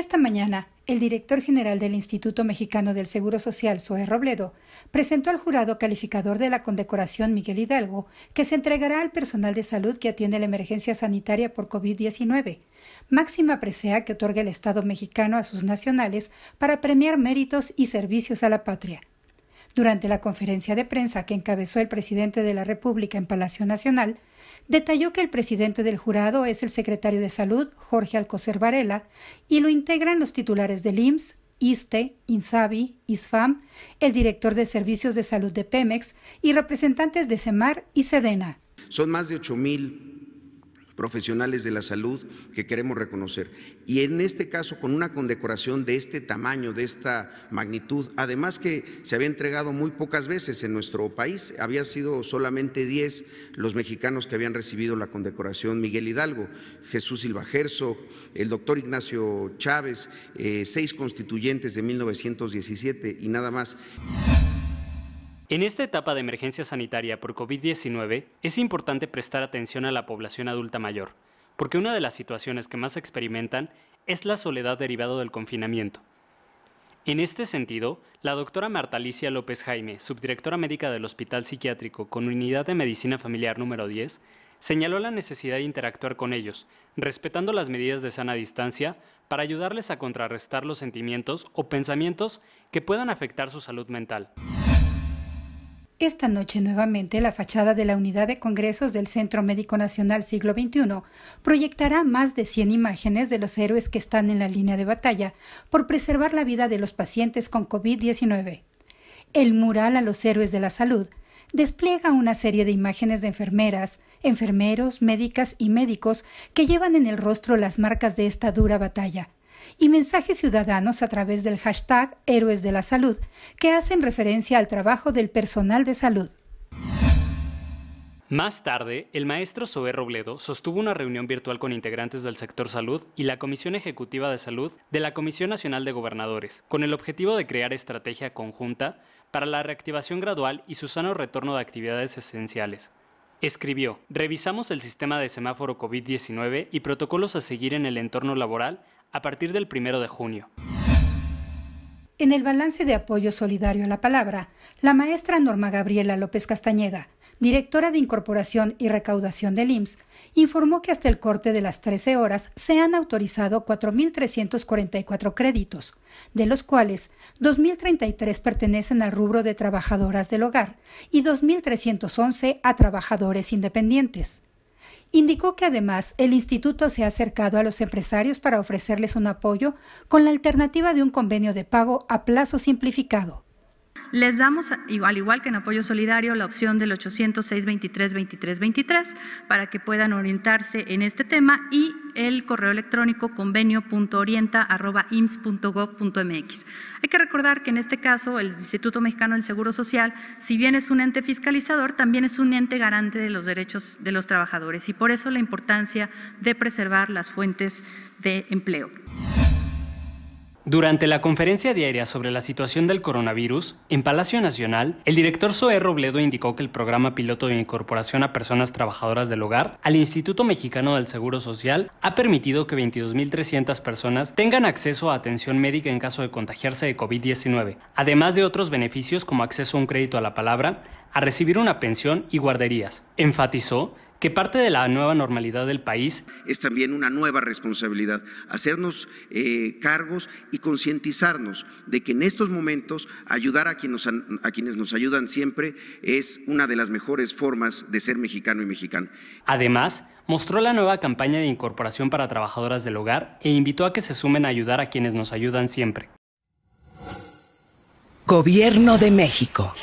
Esta mañana, el director general del Instituto Mexicano del Seguro Social, Zoe Robledo, presentó al jurado calificador de la condecoración Miguel Hidalgo, que se entregará al personal de salud que atiende la emergencia sanitaria por COVID-19, máxima presea que otorga el Estado mexicano a sus nacionales para premiar méritos y servicios a la patria. Durante la conferencia de prensa que encabezó el presidente de la República en Palacio Nacional, Detalló que el presidente del jurado es el secretario de Salud, Jorge Alcocer Varela, y lo integran los titulares del IMSS, ISTE, INSABI, ISFAM, el director de Servicios de Salud de Pemex y representantes de SEMAR y SEDENA. Son más de ocho mil profesionales de la salud que queremos reconocer. Y en este caso, con una condecoración de este tamaño, de esta magnitud, además que se había entregado muy pocas veces en nuestro país, había sido solamente 10 los mexicanos que habían recibido la condecoración Miguel Hidalgo, Jesús Silva Gerso, el doctor Ignacio Chávez, eh, seis constituyentes de 1917 y nada más. En esta etapa de emergencia sanitaria por COVID-19 es importante prestar atención a la población adulta mayor, porque una de las situaciones que más experimentan es la soledad derivada del confinamiento. En este sentido, la doctora Marta Alicia López Jaime, subdirectora médica del Hospital Psiquiátrico con Unidad de Medicina Familiar número 10, señaló la necesidad de interactuar con ellos, respetando las medidas de sana distancia para ayudarles a contrarrestar los sentimientos o pensamientos que puedan afectar su salud mental. Esta noche nuevamente la fachada de la Unidad de Congresos del Centro Médico Nacional Siglo XXI proyectará más de 100 imágenes de los héroes que están en la línea de batalla por preservar la vida de los pacientes con COVID-19. El mural a los héroes de la salud despliega una serie de imágenes de enfermeras, enfermeros, médicas y médicos que llevan en el rostro las marcas de esta dura batalla, y mensajes ciudadanos a través del hashtag Héroes de la Salud, que hacen referencia al trabajo del personal de salud. Más tarde, el maestro Zoé Robledo sostuvo una reunión virtual con integrantes del sector salud y la Comisión Ejecutiva de Salud de la Comisión Nacional de Gobernadores, con el objetivo de crear estrategia conjunta para la reactivación gradual y su sano retorno de actividades esenciales. Escribió, revisamos el sistema de semáforo COVID-19 y protocolos a seguir en el entorno laboral a partir del 1 de junio. En el balance de apoyo solidario a la palabra, la maestra Norma Gabriela López Castañeda, directora de Incorporación y Recaudación del IMSS, informó que hasta el corte de las 13 horas se han autorizado 4.344 créditos, de los cuales 2.033 pertenecen al rubro de trabajadoras del hogar y 2.311 a trabajadores independientes. Indicó que además el instituto se ha acercado a los empresarios para ofrecerles un apoyo con la alternativa de un convenio de pago a plazo simplificado les damos, al igual que en apoyo solidario, la opción del 806 23 23 para que puedan orientarse en este tema y el correo electrónico convenio.orienta.imps.gov.mx. Hay que recordar que en este caso el Instituto Mexicano del Seguro Social, si bien es un ente fiscalizador, también es un ente garante de los derechos de los trabajadores y por eso la importancia de preservar las fuentes de empleo. Durante la conferencia diaria sobre la situación del coronavirus en Palacio Nacional, el director Zoé Robledo indicó que el programa piloto de incorporación a personas trabajadoras del hogar al Instituto Mexicano del Seguro Social ha permitido que 22.300 personas tengan acceso a atención médica en caso de contagiarse de COVID-19, además de otros beneficios como acceso a un crédito a la palabra, a recibir una pensión y guarderías. Enfatizó que parte de la nueva normalidad del país es también una nueva responsabilidad, hacernos eh, cargos y concientizarnos de que en estos momentos ayudar a, a quienes nos ayudan siempre es una de las mejores formas de ser mexicano y mexicana. Además, mostró la nueva campaña de incorporación para trabajadoras del hogar e invitó a que se sumen a ayudar a quienes nos ayudan siempre. Gobierno de México.